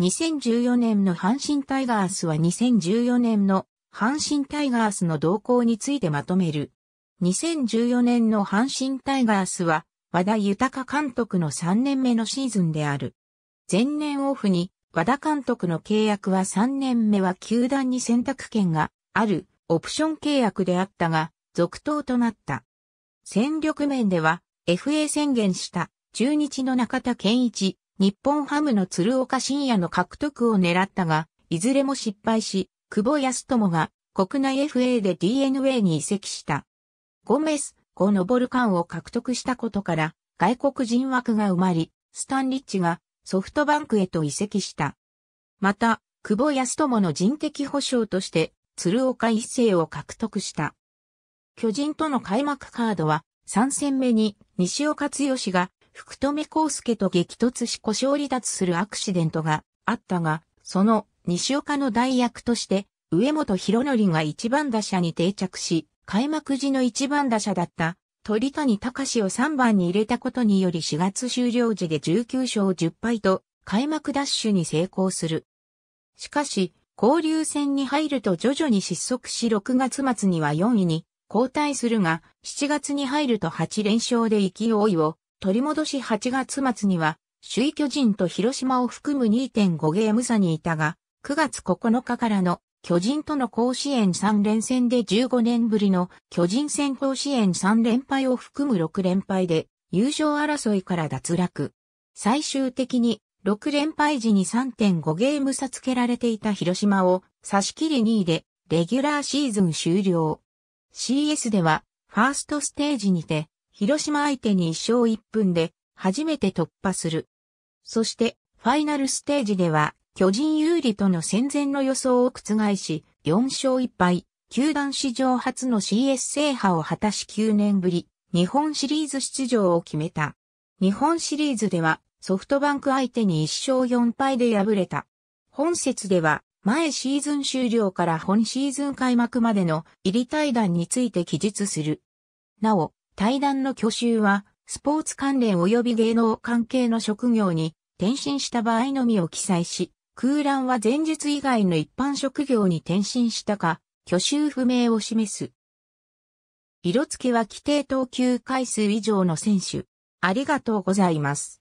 2014年の阪神タイガースは2014年の阪神タイガースの動向についてまとめる。2014年の阪神タイガースは和田豊監督の3年目のシーズンである。前年オフに和田監督の契約は3年目は球団に選択権があるオプション契約であったが続投となった。戦力面では FA 宣言した中日の中田健一、日本ハムの鶴岡深也の獲得を狙ったが、いずれも失敗し、久保康友が国内 FA で DNA に移籍した。ゴメス、ゴノボルカンを獲得したことから、外国人枠が埋まり、スタンリッチがソフトバンクへと移籍した。また、久保康友の人的保障として、鶴岡一世を獲得した。巨人との開幕カードは、3戦目に西岡剛が福留孝介と激突し故障離脱するアクシデントがあったが、その西岡の代役として、上本博則が一番打者に定着し、開幕時の一番打者だった鳥谷隆を3番に入れたことにより4月終了時で19勝10敗と開幕ダッシュに成功する。しかし、交流戦に入ると徐々に失速し6月末には4位に交代するが、7月に入ると8連勝で勢いを取り戻し8月末には、首位巨人と広島を含む2.5ゲーム差にいたが、9月9日からの巨人との甲子園3連戦で15年ぶりの巨人戦甲子園3連敗を含む6連敗で優勝争いから脱落。最終的に6連敗時に3.5ゲーム差つけられていた広島を差し切り2位でレギュラーシーズン終了。CS ではファーストステージにて広島相手に1勝1分で初めて突破する。そしてファイナルステージでは巨人有利との戦前の予想を覆し4勝1敗、球団史上初の CS 制覇を果たし9年ぶり日本シリーズ出場を決めた。日本シリーズではソフトバンク相手に1勝4敗で敗れた。本節では前シーズン終了から本シーズン開幕までの入り対談について記述する。なお、対談の去就は、スポーツ関連及び芸能関係の職業に転身した場合のみを記載し、空欄は前述以外の一般職業に転身したか、去就不明を示す。色付けは規定投球回数以上の選手。ありがとうございます。